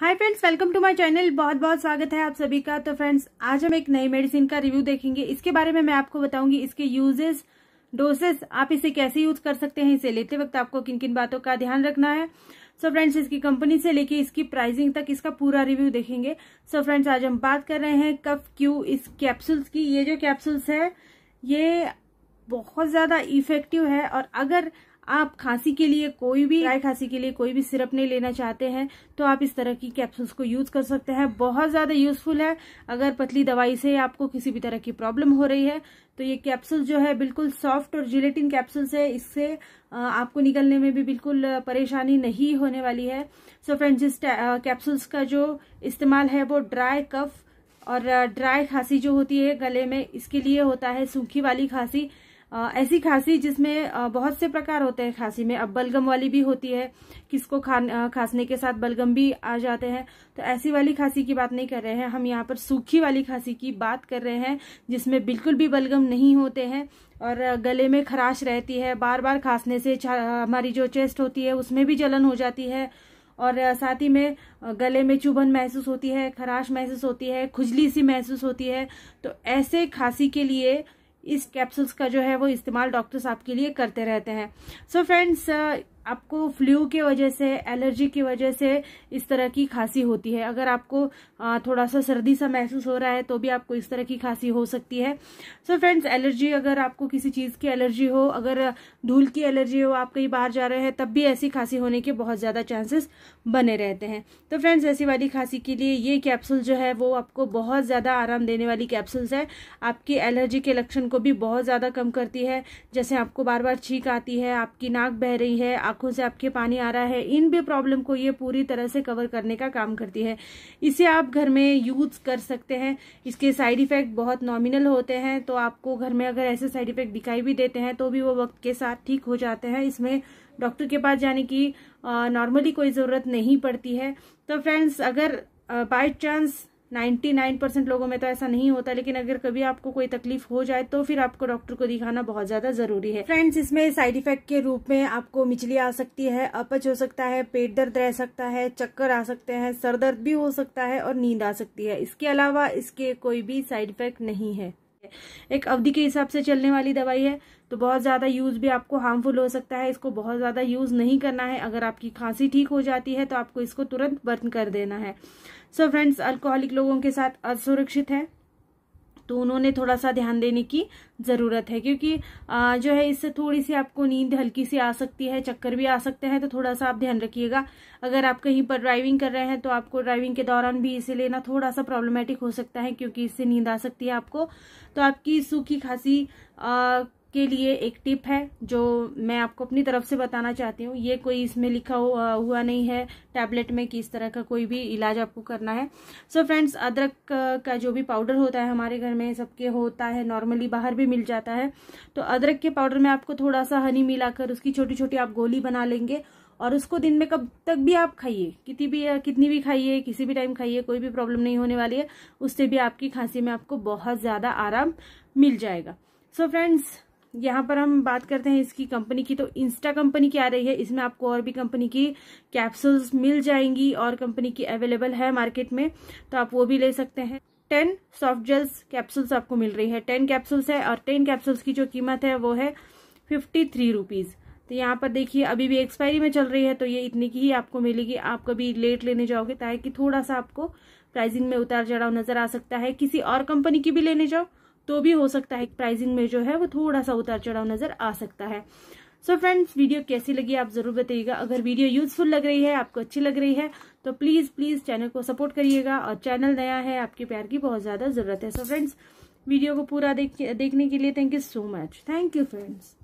hi friends welcome to my channel बहुत बहुत स्वागत है आप सभी का तो फ्रेंड्स आज हम एक नई मेडिसिन का रिव्यू देखेंगे इसके बारे में मैं आपको बताऊंगी इसके यूजेस डोसेस आप इसे कैसे यूज कर सकते हैं इसे लेते वक्त आपको किन किन बातों का ध्यान रखना है सो so फ्रेंड्स इसकी कंपनी से लेके इसकी प्राइसिंग तक इसका पूरा रिव्यू देखेंगे सो so फ्रेंड्स आज हम बात कर रहे हैं कफ क्यू इस कैप्सूल्स की ये जो कैप्सूल्स है ये बहुत ज़्यादा इफेक्टिव है और अगर आप खांसी के लिए कोई भी ड्राई खांसी के लिए कोई भी सिरप नहीं लेना चाहते हैं तो आप इस तरह की कैप्सूल्स को यूज कर सकते हैं बहुत ज़्यादा यूजफुल है अगर पतली दवाई से आपको किसी भी तरह की प्रॉब्लम हो रही है तो ये कैप्सूल जो है बिल्कुल सॉफ्ट और जिलेटिन कैप्सूल्स है इससे आपको निकलने में भी बिल्कुल परेशानी नहीं होने वाली है सो फ्रेंड फ्रेंड्स इस कैप्सूल्स का जो इस्तेमाल है वो ड्राई कफ और ड्राई खांसी जो होती है गले में इसके लिए होता है सूखी वाली खांसी ऐसी खांसी जिसमें बहुत से प्रकार होते हैं खांसी में अब बलगम वाली भी होती है किसको खान खांसने के साथ बलगम भी आ जाते हैं तो ऐसी वाली खांसी की बात नहीं कर रहे हैं हम यहाँ पर सूखी वाली खांसी की बात कर रहे हैं जिसमें बिल्कुल भी बलगम नहीं होते हैं और गले में खराश रहती है बार बार खांसने से हमारी जो चेस्ट होती है उसमें भी जलन हो जाती है और साथ ही में गले में चुभन महसूस होती है खराश महसूस होती है खुजली सी महसूस होती है तो ऐसे खांसी के लिए इस कैप्सूल्स का जो है वो इस्तेमाल डॉक्टर्स आपके लिए करते रहते हैं सो so फ्रेंड्स आपको फ्लू के वजह से एलर्जी की वजह से इस तरह की खांसी होती है अगर आपको थोड़ा सा सर्दी सा महसूस हो रहा है तो भी आपको इस तरह की खांसी हो सकती है सो फ्रेंड्स एलर्जी अगर आपको किसी चीज़ की एलर्जी हो अगर धूल की एलर्जी हो आप कहीं बाहर जा रहे हैं तब भी ऐसी खांसी होने के बहुत ज़्यादा चांसेस बने रहते हैं तो फ्रेंड्स ऐसी वाली खांसी के लिए ये कैप्सूल जो है वो आपको बहुत ज़्यादा आराम देने वाली कैप्सूल्स है आपकी एलर्जी के लक्षण को भी बहुत ज़्यादा कम करती है जैसे आपको बार बार छींक आती है आपकी नाक बह रही है आंखों से आपके पानी आ रहा है इन भी प्रॉब्लम को ये पूरी तरह से कवर करने का काम करती है इसे आप घर में यूज कर सकते हैं इसके साइड इफेक्ट बहुत नॉमिनल होते हैं तो आपको घर में अगर ऐसे साइड इफेक्ट दिखाई भी देते हैं तो भी वो वक्त के साथ ठीक हो जाते हैं इसमें डॉक्टर के पास जाने की नॉर्मली कोई ज़रूरत नहीं पड़ती है तो फ्रेंड्स अगर बाई चांस 99 परसेंट लोगों में तो ऐसा नहीं होता लेकिन अगर कभी आपको कोई तकलीफ हो जाए तो फिर आपको डॉक्टर को दिखाना बहुत ज्यादा जरूरी है फ्रेंड्स इसमें साइड इफेक्ट के रूप में आपको मिचली आ सकती है अपच हो सकता है पेट दर्द रह सकता है चक्कर आ सकते हैं सर दर्द भी हो सकता है और नींद आ सकती है इसके अलावा इसके कोई भी साइड इफेक्ट नहीं है एक अवधि के हिसाब से चलने वाली दवाई है तो बहुत ज़्यादा यूज़ भी आपको हार्मफुल हो सकता है इसको बहुत ज़्यादा यूज़ नहीं करना है अगर आपकी खांसी ठीक हो जाती है तो आपको इसको तुरंत बर्न कर देना है सो फ्रेंड्स अल्कोहलिक लोगों के साथ असुरक्षित है तो उन्होंने थोड़ा सा ध्यान देने की ज़रूरत है क्योंकि जो है इससे थोड़ी सी आपको नींद हल्की सी आ सकती है चक्कर भी आ सकते हैं तो थोड़ा सा आप ध्यान रखिएगा अगर आप कहीं पर ड्राइविंग कर रहे हैं तो आपको ड्राइविंग के दौरान भी इसे लेना थोड़ा सा प्रॉब्लमेटिक हो सकता है क्योंकि इससे नींद आ सकती है आपको तो आपकी सूखी खांसी के लिए एक टिप है जो मैं आपको अपनी तरफ से बताना चाहती हूँ ये कोई इसमें लिखा हुआ, हुआ नहीं है टैबलेट में किस तरह का कोई भी इलाज आपको करना है सो so फ्रेंड्स अदरक का जो भी पाउडर होता है हमारे घर में सबके होता है नॉर्मली बाहर भी मिल जाता है तो अदरक के पाउडर में आपको थोड़ा सा हनी मिलाकर उसकी छोटी छोटी आप गोली बना लेंगे और उसको दिन में कब तक भी आप खाइए कितनी भी कितनी भी खाइए किसी भी टाइम खाइए कोई भी प्रॉब्लम नहीं होने वाली है उससे भी आपकी खांसी में आपको बहुत ज़्यादा आराम मिल जाएगा सो so फ्रेंड्स यहाँ पर हम बात करते हैं इसकी कंपनी की तो इंस्टा कंपनी की आ रही है इसमें आपको और भी कंपनी की कैप्सूल्स मिल जाएंगी और कंपनी की अवेलेबल है मार्केट में तो आप वो भी ले सकते हैं टेन सॉफ्ट जेल्स कैप्सूल्स आपको मिल रही है टेन कैप्सूल्स है और टेन कैप्सूल्स की जो कीमत है वो है फिफ्टी थ्री रुपीज़ तो यहाँ पर देखिए अभी भी एक्सपायरी में चल रही है तो ये इतनी की ही आपको मिलेगी आप कभी लेट लेने जाओगे ताकि थोड़ा सा आपको प्राइसिंग में उतार चढ़ाव नजर आ सकता है किसी और कंपनी की भी लेने जाओ तो भी हो सकता है प्राइसिंग में जो है वो थोड़ा सा उतार चढ़ाव नजर आ सकता है सो so फ्रेंड्स वीडियो कैसी लगी आप जरूर बताइएगा अगर वीडियो यूजफुल लग रही है आपको अच्छी लग रही है तो प्लीज प्लीज चैनल को सपोर्ट करिएगा और चैनल नया है आपके प्यार की बहुत ज्यादा जरूरत है सो so फ्रेंड्स वीडियो को पूरा देख देखने के लिए thank you so much thank you friends